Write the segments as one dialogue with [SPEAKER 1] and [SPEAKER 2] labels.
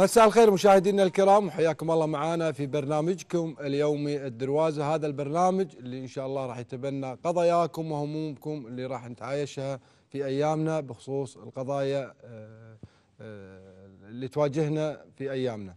[SPEAKER 1] مساء الخير مشاهدينا الكرام وحياكم الله معنا في برنامجكم اليومي الدروازة هذا البرنامج اللي إن شاء الله راح يتبنى قضاياكم وهمومكم اللي راح نتعايشها في أيامنا بخصوص القضايا آه، آه، اللي تواجهنا في أيامنا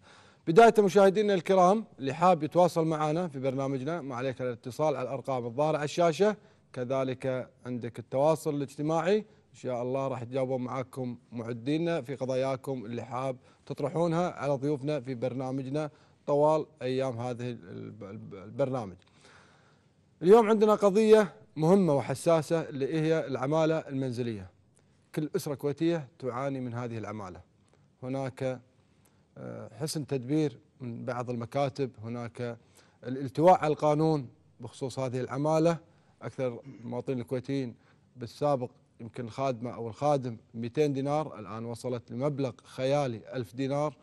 [SPEAKER 1] بداية مشاهدينا الكرام اللي حاب يتواصل معنا في برنامجنا ما عليك الاتصال على الأرقام الظاهرة على الشاشة كذلك عندك التواصل الاجتماعي ان شاء الله راح يتجاوبون معاكم معدينا في قضاياكم اللي حاب تطرحونها على ضيوفنا في برنامجنا طوال ايام هذه البرنامج. اليوم عندنا قضيه مهمه وحساسه اللي هي العماله المنزليه. كل اسره كويتيه تعاني من هذه العماله. هناك آه، حسن تدبير من بعض المكاتب، هناك الالتواء على القانون بخصوص هذه العماله، اكثر المواطنين الكويتيين بالسابق يمكن الخادمة أو الخادم 200 دينار الآن وصلت لمبلغ خيالي 1000 دينار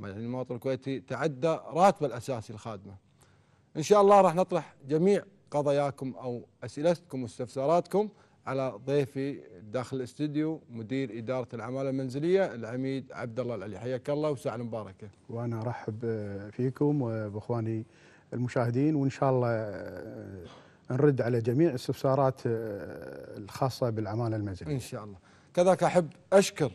[SPEAKER 1] يعني المواطن الكويتي تعدى راتبه الأساسي الخادمة إن شاء الله راح نطرح جميع قضاياكم أو أسئلتكم واستفساراتكم على ضيفي داخل الاستديو مدير إدارة العمالة المنزلية العميد عبد الله العلي حياك الله وساعة مباركة
[SPEAKER 2] وأنا أرحب فيكم وبإخواني المشاهدين وإن شاء الله نرد على جميع استفسارات آه، الخاصة بالعمالة المنزلية إن شاء الله كذلك أحب أشكر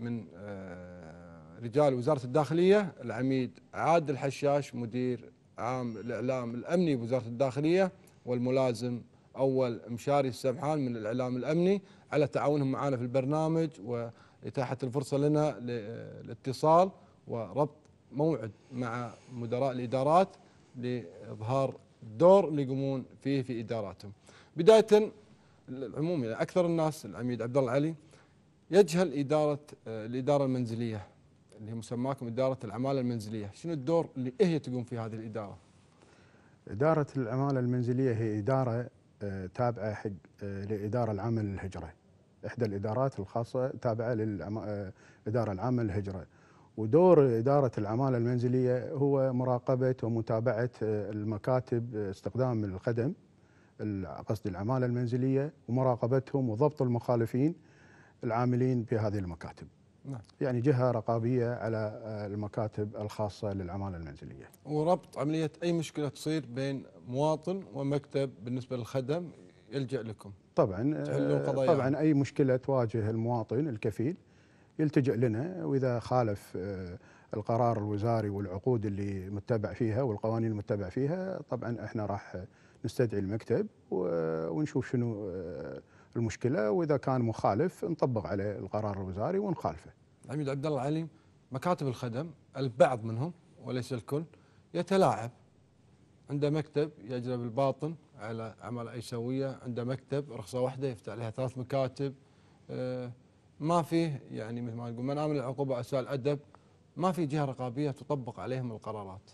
[SPEAKER 2] من آه، رجال
[SPEAKER 1] وزارة الداخلية العميد عادل الحشاش مدير عام الإعلام الأمني بوزارة الداخلية والملازم أول مشاري السبحان من الإعلام الأمني على تعاونهم معنا في البرنامج وإتاحة الفرصة لنا للاتصال آه، وربط موعد مع مدراء الإدارات لإظهار الدور اللي يقومون فيه في اداراتهم. بدايه العموم يعني اكثر الناس العميد عبد الله علي يجهل اداره آه، الاداره المنزليه اللي هي مسماكم اداره العماله المنزليه، شنو الدور اللي هي إيه تقوم في هذه الاداره؟
[SPEAKER 2] اداره العماله المنزليه هي اداره آه، تابعه حق آه، لاداره العمل الهجره. احدى الادارات الخاصه تابعه للاداره العامه للهجره. ودور إدارة العمالة المنزلية هو مراقبة ومتابعة آه، المكاتب آه، استخدام الخدم قصد العمالة المنزلية ومراقبتهم وضبط المخالفين العاملين في هذه المكاتب نعم. يعني جهة رقابية على آه، المكاتب الخاصة للعمالة المنزلية
[SPEAKER 1] وربط عملية أي مشكلة تصير بين مواطن ومكتب بالنسبة للخدم يلجأ لكم
[SPEAKER 2] طبعا طبعا أي مشكلة تواجه المواطن الكفيل يلتجئ لنا واذا خالف آه، القرار الوزاري والعقود اللي متبع فيها والقوانين المتبع فيها طبعا احنا راح نستدعي المكتب ونشوف شنو آه، المشكله واذا كان مخالف نطبق عليه القرار الوزاري ونخالفه.
[SPEAKER 1] عميد عبد الله علي مكاتب الخدم البعض منهم وليس الكل يتلاعب عنده مكتب يجلب الباطن على عمل اي سويه عنده مكتب رخصه واحده يفتح لها ثلاث مكاتب آه، ما فيه يعني مثل ما يقول من امن العقوبه اساء الادب ما في جهه رقابيه تطبق عليهم القرارات.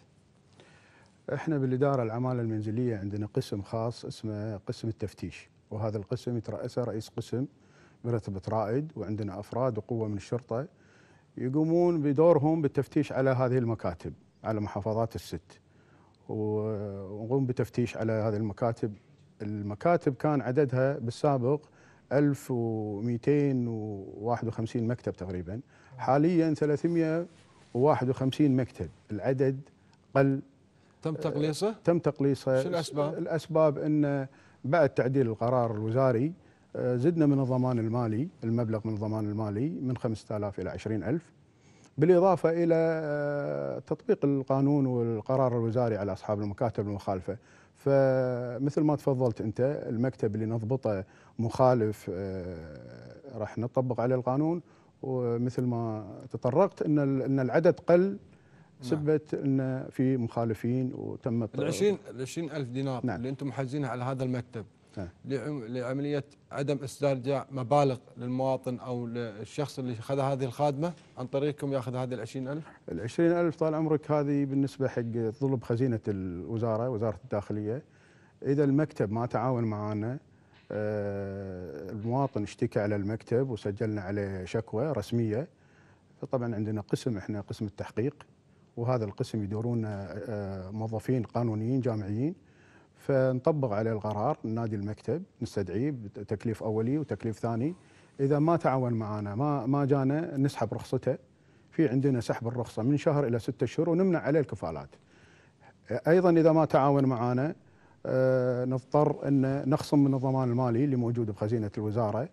[SPEAKER 2] احنا بالاداره العماله المنزليه عندنا قسم خاص اسمه قسم التفتيش وهذا القسم يترأسه رئيس قسم برتبه رائد وعندنا افراد وقوه من الشرطه يقومون بدورهم بالتفتيش على هذه المكاتب على محافظات الست ونقوم بتفتيش على هذه المكاتب المكاتب كان عددها بالسابق 1251 مكتب تقريبا حاليا 351 مكتب العدد قل تم تقليصه آه، تم تقليصه شو الاسباب الاسباب ان بعد تعديل القرار الوزاري آه، زدنا من الضمان المالي المبلغ من الضمان المالي من 5000 الى 20000 بالإضافة إلى آه، تطبيق القانون والقرار الوزاري على أصحاب المكاتب المخالفة فمثل ما تفضلت أنت المكتب اللي نضبطه مخالف آه، راح نطبق عليه القانون ومثل ما تطرقت ان ان العدد قل نعم. سبت ان في مخالفين وتم ال 20
[SPEAKER 1] ال 20000 دينار نعم. اللي انتم محجزينها على هذا المكتب لعمليه عدم استرجاع مبالغ للمواطن او للشخص اللي خذ هذه الخادمه عن طريقكم ياخذ هذه العشرين 20000
[SPEAKER 2] العشرين 20000 طال عمرك هذه بالنسبه حق طلب خزينه الوزاره وزاره الداخليه اذا المكتب ما تعاون معانا آه، المواطن اشتكى على المكتب وسجلنا عليه شكوى رسميه فطبعا عندنا قسم احنا قسم التحقيق وهذا القسم يدورون آه، موظفين قانونيين جامعيين فنطبق عليه القرار نادي المكتب نستدعيه بتكليف اولي وتكليف ثاني اذا ما تعاون معنا ما ما جانا نسحب رخصته في عندنا سحب الرخصه من شهر الى ستة اشهر ونمنع عليه الكفالات ايضا اذا ما تعاون معنا آه، نضطر ان نخصم من الضمان المالي اللي موجود بخزينه الوزاره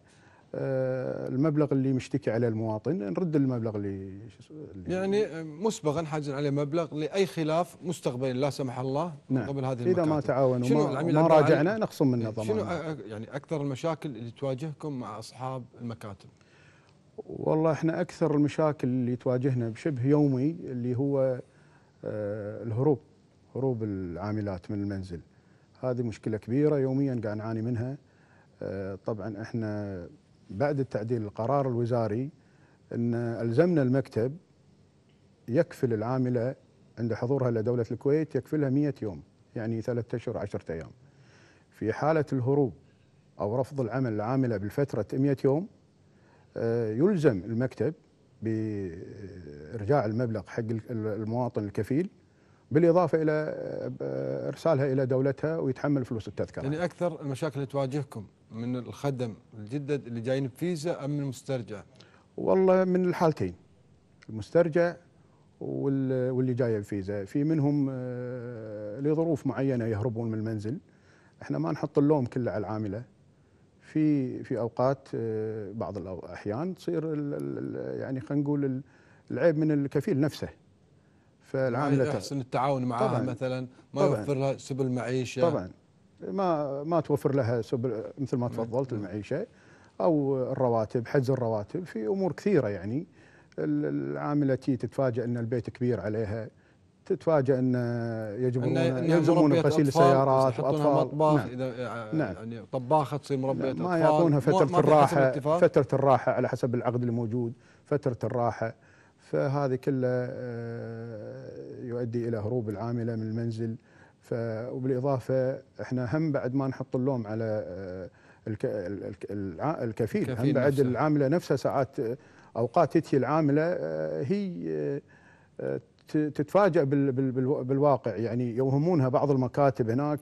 [SPEAKER 2] آه، المبلغ اللي مشتكي عليه المواطن نرد المبلغ اللي,
[SPEAKER 1] اللي يعني مسبقا حاجز عليه مبلغ لاي خلاف مستقبلي لا سمح الله
[SPEAKER 2] نعم قبل هذه المكاتب. اذا ما تعاونوا ما, ما راجعنا نخصم يعني منه ضمان شنو
[SPEAKER 1] يعني اكثر المشاكل اللي تواجهكم مع اصحاب المكاتب؟
[SPEAKER 2] والله احنا اكثر المشاكل اللي تواجهنا بشبه يومي اللي هو آه، الهروب هروب العاملات من المنزل هذه مشكله كبيره يوميا قاعد نعاني منها آه، طبعا احنا بعد التعديل القرار الوزاري ان الزمنا المكتب يكفل العامله عند حضورها لدوله الكويت يكفلها 100 يوم يعني ثلاثة اشهر 10 ايام. في حاله الهروب او رفض العمل العامله بالفتره 100 يوم آه، يلزم المكتب بارجاع المبلغ حق المواطن الكفيل بالاضافه الى آه، ارسالها الى دولتها ويتحمل فلوس التذكره.
[SPEAKER 1] يعني اكثر المشاكل اللي تواجهكم من الخدم الجدد اللي جايين بفيزا ام من المسترجع؟
[SPEAKER 2] والله من الحالتين المسترجع واللي جاي بفيزا، في منهم آه، لظروف معينه يهربون من المنزل احنا ما نحط اللوم كله على العامله في في اوقات آه، بعض الاحيان تصير يعني خلينا نقول العيب من الكفيل نفسه. فالعامله يعني تحسن
[SPEAKER 1] التعاون معها طبعًا مثلا ما طبعًا يوفر لها سبل معيشه طبعا
[SPEAKER 2] ما ما توفر لها سبل مثل ما نعم. تفضلت نعم. المعيشه او الرواتب حجز الرواتب في امور كثيره يعني العامله تي تتفاجئ ان البيت كبير عليها تتفاجئ ان يجبرون يلزمون غسيل السيارات واطفال مطبخ نعم. اذا آه، نعم. يعني
[SPEAKER 1] طباخه تصير مربيه نعم. ما يعطونها فتره الراحه فتره
[SPEAKER 2] الراحه على حسب العقد الموجود فتره الراحه فهذا كله آه، يؤدي الى هروب العامله من المنزل وبالاضافه احنا هم بعد ما نحط اللوم على آه، الكفيل هم بعد نفسها. العامله نفسها ساعات آه، اوقات تتي العامله هي تتفاجئ بالواقع يعني يوهمونها بعض المكاتب هناك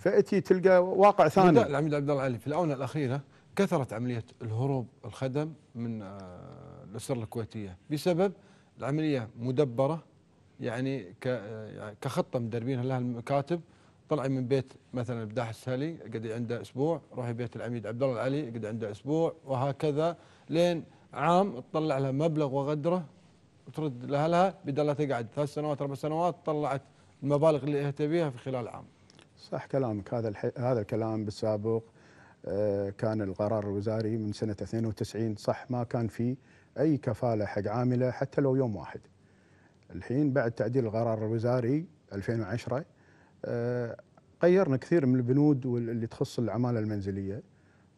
[SPEAKER 2] فاتي تلقى واقع ثاني
[SPEAKER 1] العميد عبد الله علي في الاونه الاخيره كثرت عمليه الهروب الخدم من الاسره الكويتيه بسبب العمليه مدبره يعني كخطه مدربينها لها المكاتب طلع من بيت مثلا بداح السهلي قد عنده اسبوع روحي بيت العميد عبد الله العلي قد عنده اسبوع وهكذا لين عام تطلع لها مبلغ وغدره وترد لاهلها بدل لا تقعد ثلاث سنوات اربع سنوات طلعت المبالغ اللي اهتبيها في خلال عام.
[SPEAKER 2] صح كلامك هذا الح... هذا الكلام بالسابق آه، كان القرار الوزاري من سنة 92 صح ما كان في أي كفالة حق عاملة حتى لو يوم واحد الحين بعد تعديل القرار الوزاري 2010 غيرنا آه، كثير من البنود اللي تخص العمالة المنزلية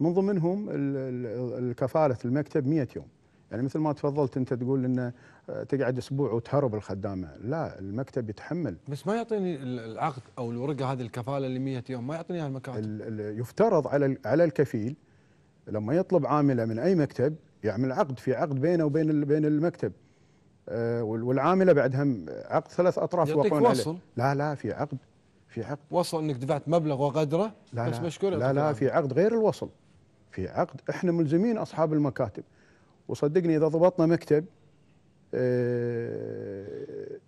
[SPEAKER 2] من ضمنهم الكفالة المكتب 100 يوم يعني مثل ما تفضلت انت تقول انه آه، تقعد اسبوع وتهرب الخدامه، لا المكتب يتحمل.
[SPEAKER 1] بس ما يعطيني العقد او الورقه هذه الكفاله اللي
[SPEAKER 2] 100 يوم ما يعطيني اياها المكاتب. يفترض على على الكفيل لما يطلب عامله من اي مكتب يعمل عقد في عقد بينه وبين بين المكتب. آه، والعامله بعدها عقد ثلاث اطراف يعطيك وصل. لا لا في عقد في عقد
[SPEAKER 1] وصل انك دفعت مبلغ وقدره لا بس مشكوره لا لا, لا
[SPEAKER 2] في عقد غير الوصل في عقد احنا ملزمين اصحاب المكاتب وصدقني اذا ضبطنا مكتب آه،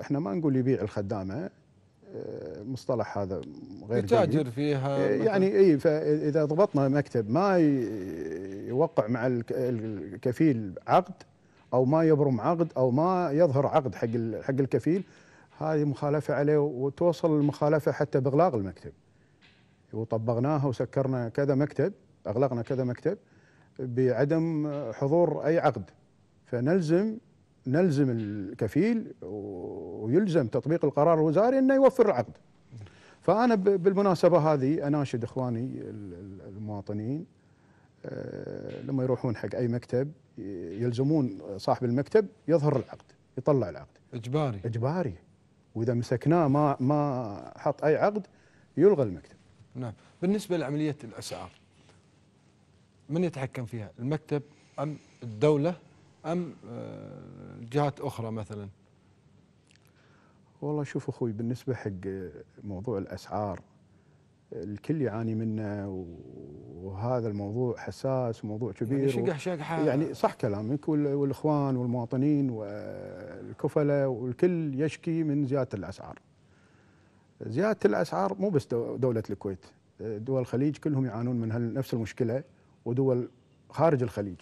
[SPEAKER 2] احنا ما نقول يبيع الخدامه المصطلح آه، هذا غير يتاجر
[SPEAKER 1] فيها آه، يعني
[SPEAKER 2] اي فاذا ضبطنا مكتب ما يوقع مع الكفيل عقد او ما يبرم عقد او ما يظهر عقد حق حق الكفيل هذه مخالفه عليه وتوصل المخالفه حتى باغلاق المكتب وطبقناها وسكرنا كذا مكتب اغلقنا كذا مكتب بعدم حضور اي عقد فنلزم نلزم الكفيل ويلزم تطبيق القرار الوزاري انه يوفر العقد. فانا بالمناسبه هذه اناشد اخواني المواطنين آه، لما يروحون حق اي مكتب يلزمون صاحب المكتب يظهر العقد يطلع العقد. اجباري اجباري واذا مسكناه ما ما حط اي عقد يلغى المكتب.
[SPEAKER 1] نعم، بالنسبه لعمليه الاسعار من يتحكم فيها المكتب أم الدولة أم آه، جهات أخرى مثلا
[SPEAKER 2] والله شوف أخوي بالنسبة حق موضوع الأسعار الكل يعاني منه وهذا الموضوع حساس وموضوع يعني كبير يعني, شقح يعني صح كلامك والاخوان والمواطنين والكفله والكل يشكي من زياده الاسعار. زياده الاسعار مو بس دوله الكويت دول الخليج كلهم يعانون من نفس المشكله ودول خارج الخليج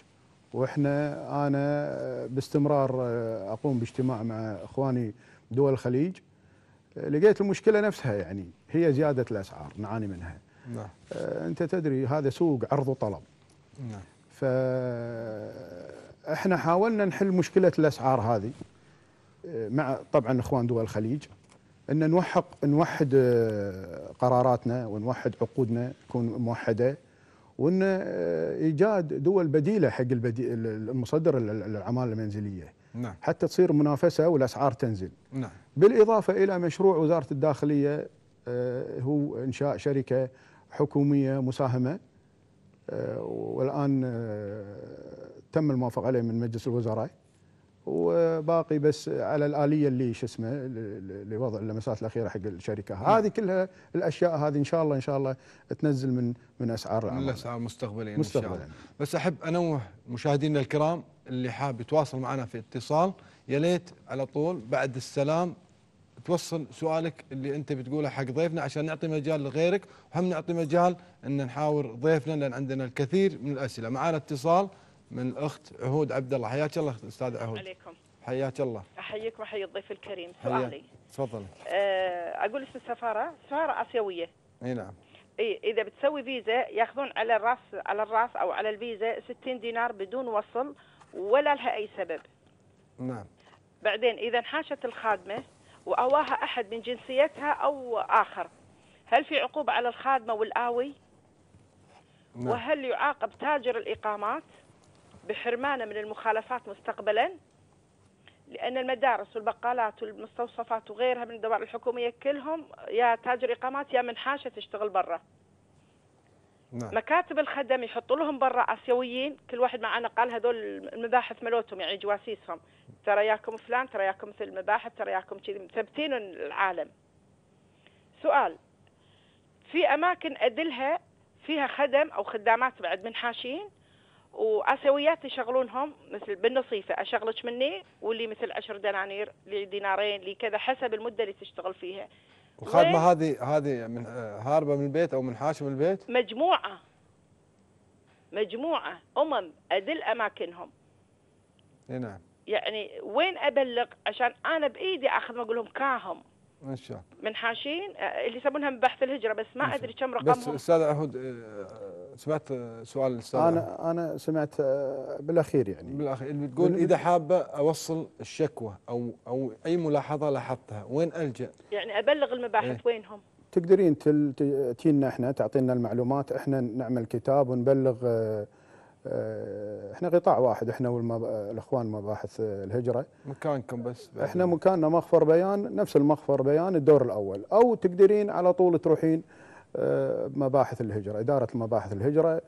[SPEAKER 2] واحنا انا باستمرار آه، اقوم باجتماع مع اخواني دول الخليج آه، لقيت المشكله نفسها يعني هي زياده الاسعار نعاني منها نعم. آه، انت تدري هذا سوق عرض وطلب نعم فاحنا حاولنا نحل مشكله الاسعار هذه مع طبعا اخوان دول الخليج ان نوحق نوحد قراراتنا ونوحد عقودنا تكون موحده وان آه، ايجاد دول بديله حق البديل المصدر العماله المنزليه نعم. حتى تصير منافسه والاسعار تنزل نعم. بالاضافه الى مشروع وزاره الداخليه آه، هو انشاء شركه حكوميه مساهمه آه، والان تم الموافقه عليه من مجلس الوزراء وباقي بس على الاليه اللي شو اسمه لوضع اللمسات الاخيره حق الشركه هذه كلها الاشياء هذه ان شاء الله ان شاء الله تنزل من من اسعار العمل من
[SPEAKER 1] الاسعار مستقبليا إن شاء الله. بس احب انوه مشاهدينا الكرام اللي حاب يتواصل معنا في اتصال يا ليت على طول بعد السلام توصل سؤالك اللي انت بتقوله حق ضيفنا عشان نعطي مجال لغيرك وهم نعطي مجال ان نحاور ضيفنا لان عندنا الكثير من الاسئله معنا اتصال من الاخت عهود عبد الله حياك الله استاذ عهود عليكم حياك الله
[SPEAKER 3] احييك واحيي الضيف الكريم سؤالي تفضل آه، اقول اسم السفاره سفاره اسيويه اي نعم اي اذا بتسوي فيزا ياخذون على الراس على الراس او على الفيزا 60 دينار بدون وصل ولا لها اي سبب نعم بعدين اذا انحاشت الخادمه واواها احد من جنسيتها او اخر هل في عقوبه على الخادمه والاوي نعم. وهل يعاقب تاجر الاقامات بحرمانه من المخالفات مستقبلا لأن المدارس والبقالات والمستوصفات وغيرها من الدوائر الحكومية كلهم يا تاجر إقامات يا منحاشة تشتغل برا نعم. مكاتب الخدم يحطوا لهم برا آسيويين كل واحد معانا قال هذول المباحث ملوتهم يعني جواسيسهم ترى ياكم فلان ترى ياكم مثل المباحث ترى ياكم كذي مثبتين العالم سؤال في أماكن أدلها فيها خدم أو خدامات بعد منحاشين واسيويات يشغلونهم مثل بالنصيفة أشغلك مني واللي مثل عشر دنانير لدينارين لكذا حسب المدة اللي تشتغل فيها الخادمة
[SPEAKER 1] هذه هذه من هاربة من البيت أو من حاشم البيت؟
[SPEAKER 3] مجموعة مجموعة أمم أدل أماكنهم نعم يعني وين أبلغ عشان أنا بإيدي أخذ أقول لهم كاهم ان شاء الله من حاشين آه، اللي يسمونها من بحث الهجره بس ما ادري كم رقمهم بس استاذ
[SPEAKER 1] عهود آه، سمعت سؤال الاستاذ انا انا سمعت آه، بالاخير يعني بالاخير اللي تقول اذا حابه اوصل الشكوى او او اي ملاحظه لاحظتها وين الجا؟
[SPEAKER 3] يعني ابلغ المباحث ايه؟ وينهم؟
[SPEAKER 2] تقدرين تجينا احنا تعطينا المعلومات احنا نعمل كتاب ونبلغ آه، احنا قطاع واحد احنا والاخوان آه، مباحث آه، الهجره
[SPEAKER 1] مكانكم بس
[SPEAKER 2] بعدين. احنا مكاننا مخفر بيان نفس المخفر بيان الدور الاول او تقدرين على طول تروحين مباحث الهجره اداره مباحث الهجره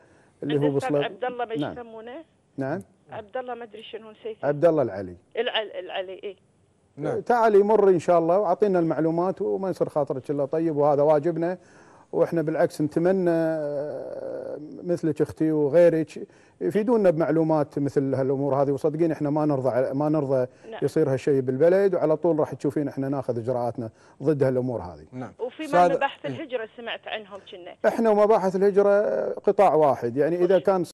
[SPEAKER 2] اللي هو بصل عبد الله ما نعم. يسمونه نعم
[SPEAKER 3] عبد الله ما ادري شنو نسيت عبد الله العلي العلي العلي اي
[SPEAKER 2] نعم. تعالي مر ان شاء الله واعطينا المعلومات وما يصير خاطرك الا طيب وهذا واجبنا واحنا بالعكس نتمنى آه، مثلك اختي وغيرك يفيدونا بمعلومات مثل هالامور هذه وصدقين احنا ما نرضى ما نرضى نعم. يصير هالشيء بالبلد وعلى طول راح تشوفين احنا ناخذ اجراءاتنا ضد هالامور هذه. نعم. وفي مباحث إيه.
[SPEAKER 3] الهجره سمعت عنهم كنا. احنا
[SPEAKER 2] ومباحث الهجره قطاع واحد يعني اذا طيب. كان